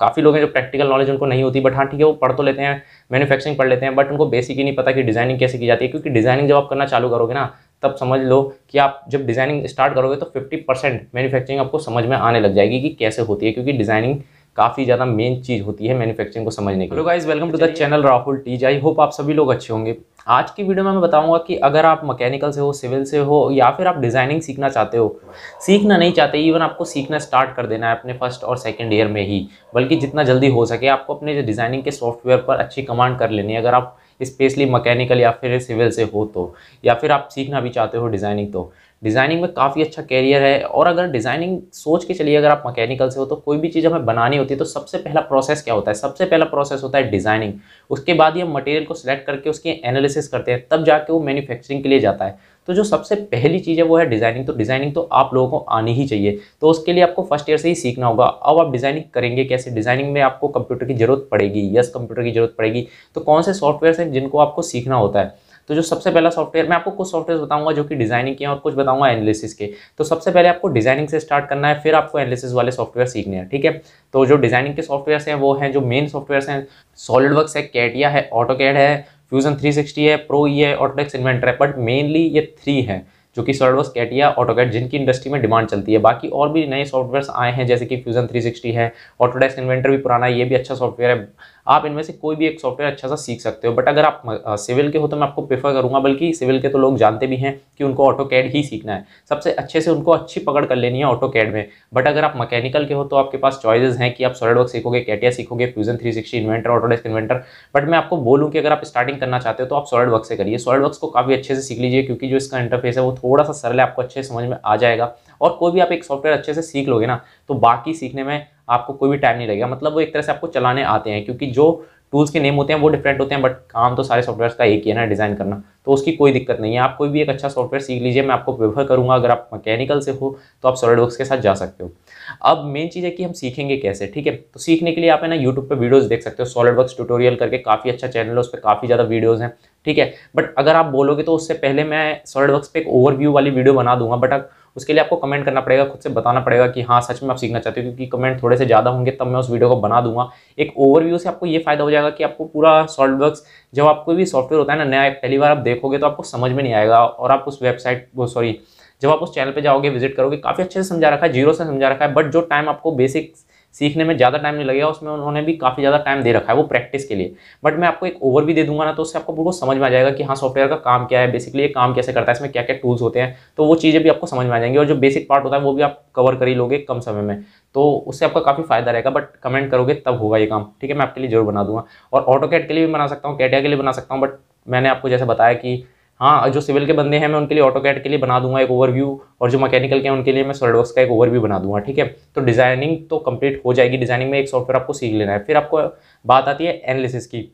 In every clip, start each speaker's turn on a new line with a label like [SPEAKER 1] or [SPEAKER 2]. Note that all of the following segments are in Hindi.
[SPEAKER 1] काफ़ी लोग हैं जो प्रैक्टिकल नॉलेज उनको नहीं होती बट हाँ ठीक है वो पढ़ तो लेते हैं मैन्युफैक्चरिंग पढ़ लेते हैं बट उनको बेसिक ही नहीं पता कि डिज़ाइनिंग कैसे की जाती है क्योंकि डिज़ाइनिंग जब आप करना चालू करोगे ना तब समझ लो कि आप जब डिज़ाइनिंग स्टार्ट करोगे तो फिफ्टी परसेंट मैनुफैक्चरिंग आपको समझ में आने लग जाएगी कि कैसे होती है क्योंकि डिज़ाइनिंग काफ़ी ज़्यादा मेन चीज़ होती है मैन्युफैक्चरिंग को समझने के लिए guys welcome to the channel Rahul टीज आई होप आप सभी लोग अच्छे होंगे आज की वीडियो में मैं बताऊंगा कि अगर आप मैकेनिकल से हो सिविल से हो या फिर आप डिज़ाइनिंग सीखना चाहते हो सीखना नहीं चाहते इवन आपको सीखना स्टार्ट कर देना है अपने फर्स्ट और सेकंड ईयर में ही बल्कि जितना जल्दी हो सके आपको अपने डिज़ाइनिंग के सॉफ्टवेयर पर अच्छी कमांड कर लेनी है अगर आप स्पेशली मकैनिकल या फिर सिविल से हो तो या फिर आप सीखना भी चाहते हो डिज़ाइनिंग तो डिज़ाइनिंग में काफ़ी अच्छा कैरियर है और अगर डिज़ाइनिंग सोच के चलिए अगर आप मैकेनिकल से हो तो कोई भी चीज़ हमें बनानी होती है तो सबसे पहला प्रोसेस क्या होता है सबसे पहला प्रोसेस होता है डिज़ाइनिंग उसके बाद ही हम मटेरियल को सिलेक्ट करके उसकी एनालिसिस करते हैं तब जाके वो मैन्युफैक्चरिंग के लिए जाता है तो जो सबसे पहली चीज़ है वो है डिज़ाइनिंग तो डिज़ाइनिंग तो आप लोगों को आनी ही चाहिए तो उसके लिए आपको फर्स्ट ईयर से ही सीखना होगा अब आप डिज़ाइनिंग करेंगे कैसे डिज़ाइनिंग में आपको कंप्यूटर की जरूरत पड़ेगी यस कंप्यूटर की जरूरत पड़ेगी तो कौन से सॉफ्टवेयर हैं जिनको आपको सीखना होता है तो जो सबसे पहला सॉफ्टवेयर मैं आपको कुछ सॉफ्टवेयर बताऊंगा जो कि डिजाइनिंग के हैं और कुछ बताऊंगा एनालिसिस के तो सबसे पहले आपको डिजाइनिंग से स्टार्ट करना है फिर आपको एनालिसिस वाले सॉफ्टवेयर सीखने हैं ठीक है तो जो डिजाइनिंग के सॉफ्टवेयर हैं वो हैं जो मेन सॉफ्टवेयर हैं सॉलिड वर्क्स है कैटिया है ऑटो कैड है फ्यूजन सिक्सटी है प्रो ई e है ऑटोडेक्स इन्वेंटर है बट मेनली ये थ्री है जो कि सॉलिडवर्क्स कैटिया ऑटोकैट जिनकी इंडस्ट्री में डिमांड चलती है बाकी और भी नए सॉफ्टवेयर्स आए हैं जैसे कि फ्यूजन 360 है ऑटोडेस्क इन्वेंटर भी पुराना है ये भी अच्छा सॉफ्टवेयर है आप इनमें से कोई भी एक सॉफ्टवेयर अच्छा सा सीख सकते हो बट अगर आप सिविल के हो तो मैं आपको प्रेफर करूँगा बल्कि सिविल के तो लोग जानते भी हैं कि उनको ऑटो कैड ही सीखना है सबसे अच्छे से उनको अच्छी पकड़ कर लेनी है ऑटो कैड में बट अगर आप मैकेनिकल के हो तो आपके पास चॉइसेस हैं कि आप सॉलिड वर्क सीखोगे कैटिया सीखोगे Fusion three sixty Inventor Autodesk Inventor but मैं आपको बोलूँ कि अगर आप स्टार्टिंग करना चाहते हो तो आप सॉलिड वर्क से करिए सॉलिड वर्क को काफ़ी अच्छे से सीख लीजिए क्योंकि जो इसका इंटरफेस है वो थोड़ा सा सरल है आपको अच्छे समझ में आ जाएगा और कोई भी आप एक सॉफ्टवेयर अच्छे से सीख लोगे ना तो बाकी सीखने में आपको कोई भी टाइम नहीं लगेगा मतलब वो एक तरह से आपको चलाने आते हैं क्योंकि जो टूल्स के नेम होते हैं वो डिफरेंट होते हैं बट काम तो सारे सॉफ्टवेयर का एक ही है ना डिज़ाइन करना तो उसकी कोई दिक्कत नहीं है आप कोई भी एक अच्छा सॉफ्टवेयर सीख लीजिए मैं आपको प्रेफर करूँगा अगर आप मैकेनिकल से हो तो आप सॉलिड वर्क्स के साथ जा सकते हो अब मेन चीज़ है कि हम सीखेंगे कैसे ठीक है तो सीखने के लिए आप है ना यूट्यूब पर वीडियोज़ देख सकते हो सॉलिड वर्क ट्यूटोरियल करके काफ़ी अच्छा चैनल है उस पर काफ़ी ज़्यादा वीडियोज़ हैं ठीक है बट अगर आप बोलोगे तो उससे पहले मैं सॉलिड वर्क पर एक ओवरव्यू वाली वीडियो बना दूंगा बट उसके लिए आपको कमेंट करना पड़ेगा खुद से बताना पड़ेगा कि हाँ सच में आप सीखना चाहते हो क्योंकि कमेंट थोड़े से ज़्यादा होंगे तब मैं उस वीडियो को बना दूंगा एक ओवरव्यू से आपको ये फायदा हो जाएगा कि आपको पूरा सॉल्ट वर्क्स जब आपको भी सॉफ्टवेयर होता है ना नया पहली बार आप देखोगे तो आपको समझ में नहीं आएगा और आप उस वेबसाइट वो सॉरी जब आप उस चैनल पर जाओगे विजिट करोगे काफ़ी अच्छे से समझा रखा है जीरो से समझा रखा है बट जो टाइम आपको बेसिक्स सीखने में ज़्यादा टाइम नहीं लगेगा उसमें उन्होंने भी काफ़ी ज़्यादा टाइम दे रखा है वो प्रैक्टिस के लिए बट मैं आपको एक ओवर भी दे दूंगा ना तो उससे आपको बिल्कुल समझ में आ जाएगा कि हाँ सॉफ्टवेयर का काम क्या है बेसिकली ये काम कैसे करता है इसमें क्या क्या टूल्स होते हैं तो वो चीज़ें भी आपको समझ में आ जाएंगी और जो बेसिक पार्ट होता है वो भी आप कवर कर ही लोगे कम समय में तो उससे आपका काफ़ी फायदा रहेगा बट कमेंट करोगे तब होगा ये काम ठीक है मैं आपके लिए जरूर बना दूंगा और ऑटो कैट के लिए भी बना सकता हूँ कैटिया के लिए बना सकता हूँ बट मैंने आपको जैसे बताया कि हाँ जो सिविल के बंदे हैं मैं उनके लिए ऑटो कैट के लिए बना दूंगा एक ओवरव्यू और जो मैकेनिकल के हैं उनके लिए मैं सॉलिडवर्क्स का एक ओवरव्यू बना दूंगा ठीक है तो डिजाइनिंग तो कंप्लीट हो जाएगी डिजाइनिंग में एक सॉफ्टवेयर आपको सीख लेना है फिर आपको बात आती है एनालिसिस की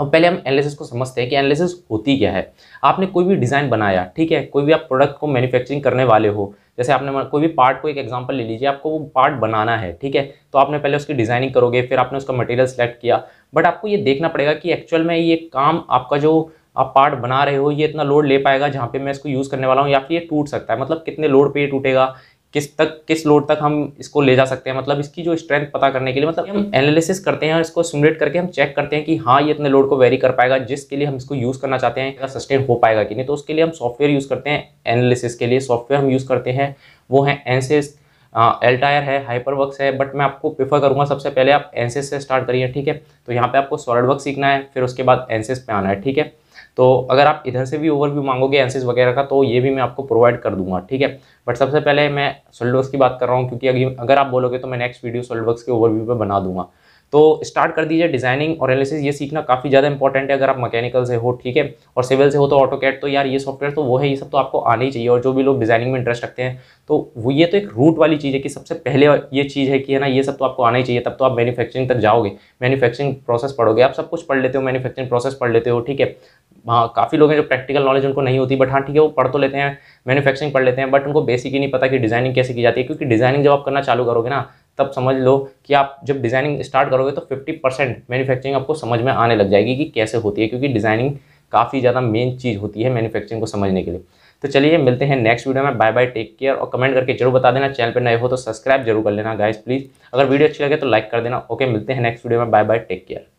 [SPEAKER 1] अब पहले हम एनालिसिस को समझते हैं कि एनालिसिस होती क्या है आपने कोई भी डिज़ाइन बनाया ठीक है कोई भी आप प्रोडक्ट को मैन्युफैक्चरिंग करने वाले हो जैसे आपने कोई भी पार्ट को एक एग्जांपल ले लीजिए आपको वो पार्ट बनाना है ठीक है तो आपने पहले उसकी डिज़ाइनिंग करोगे फिर आपने उसका मटेरियल सेलेक्ट किया बट आपको ये देखना पड़ेगा कि एक्चुअल में ये काम आपका जो आप पार्ट बना रहे हो ये इतना लोड ले पाएगा जहाँ पे मैं इसको यूज़ करने वाला हूँ या फिर ये टूट सकता है मतलब कितने लोड पे टूटेगा किस तक किस लोड तक हम इसको ले जा सकते हैं मतलब इसकी जो स्ट्रेंथ पता करने के लिए मतलब हम एनालिसिस हम्म। करते हैं और इसको सिमुलेट करके हम चेक करते हैं कि हाँ ये इतने लोड को वेरी कर पाएगा जिसके लिए हम इसको यूज़ करना चाहते हैं या सस्टेन हो पाएगा कि नहीं तो उसके लिए हम सॉफ्टवेयर यूज़ करते हैं एनालिसिस के लिए सॉफ्टवेयर हम यूज़ करते हैं वो है एनसेस एल्टायर है हाइपरवर्क्स है बट मैं आपको प्रेफर करूँगा सबसे पहले आप एनसेस से स्टार्ट करिए ठीक है तो यहाँ पर आपको सॉलिड वर्क सीखना है फिर उसके बाद एनसेस पे आना है ठीक है तो अगर आप इधर से भी ओवरव्यू मांगोगे एनसीज वगैरह का तो ये भी मैं आपको प्रोवाइड कर दूंगा ठीक है बट सबसे पहले मैं सोल्डवर्क्स की बात कर रहा हूँ क्योंकि अगर आप बोलोगे तो मैं नेक्स्ट वीडियो सोल्डवर्क्स के ओवरव्यू पर बना दूंगा तो स्टार्ट कर दीजिए डिजाइनिंग और एनालिसिस ये सीखना काफ़ी ज़्यादा इंपॉर्टेंट है अगर आप मैकेनिकल से हो ठीक है और सिविल से हो तो ऑटो कैट तो यार ये सॉफ्टवेयर तो वो है ये सब तो आपको आना ही चाहिए और जो भी लोग डिजाइनिंग में इंटरेस्ट रखते हैं तो वो ये तो एक रूट वाली चीज़ है कि सबसे पहले ये चीज़ है कि है ना ये सब तो आपको आना ही चाहिए तब तो आप मैनुफेक्चरिंग तक जाओगे मैनुफैक्चरिंग प्रोसेस पढ़ोगे आप सब कुछ पढ़ लेते हो मैनुफेक्चरिंग प्रोसेस पढ़ लेते हो ठीक है हाँ काफ़ी लोग हैं जो प्रैक्टिकल नॉलेज उनको नहीं होती बट हाँ ठीक है वो पढ़ तो लेते हैं मैन्युफैक्चरिंग पढ़ लेते हैं बट उनको बेसिक ही नहीं पता कि डिज़ाइनिंग कैसे की जाती है क्योंकि डिज़ाइनिंग जब आप करना चालू करोगे ना तब समझ लो कि आप जब डिज़ाइनिंग स्टार्ट करोगे तो फिफ्टी परसेंट मैनुफैक्चरिंग आपको समझ में आने लग जाएगी कि कैसे होती है क्योंकि डिज़ाइनिंग काफ़ी ज़्यादा मेन चीज़ होती है मैनुफैक्चरिंग को समझने के लिए तो चलिए मिलते हैं नेक्स्ट वीडियो में बाय बाय टेक केयर और कमेंट करके जरूर बता देना चैनल पर नए हो तो सब्सक्राइब जरूर कर लेना गाइस प्लीज़ अगर वीडियो अच्छी लगे तो लाइक कर देना ओके मिलते हैं नेक्स्ट वीडियो में बाय बाय टेक केयर